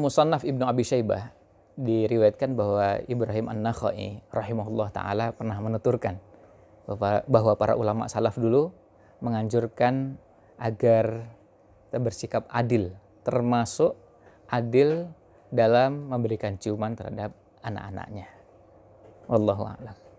Musannaf Ibnu Abi Syaibah diriwayatkan bahwa Ibrahim An-Nakhai rahimahullah taala pernah menuturkan bahwa para ulama salaf dulu menganjurkan agar kita bersikap adil termasuk adil dalam memberikan ciuman terhadap anak-anaknya. Wallahu a'lam.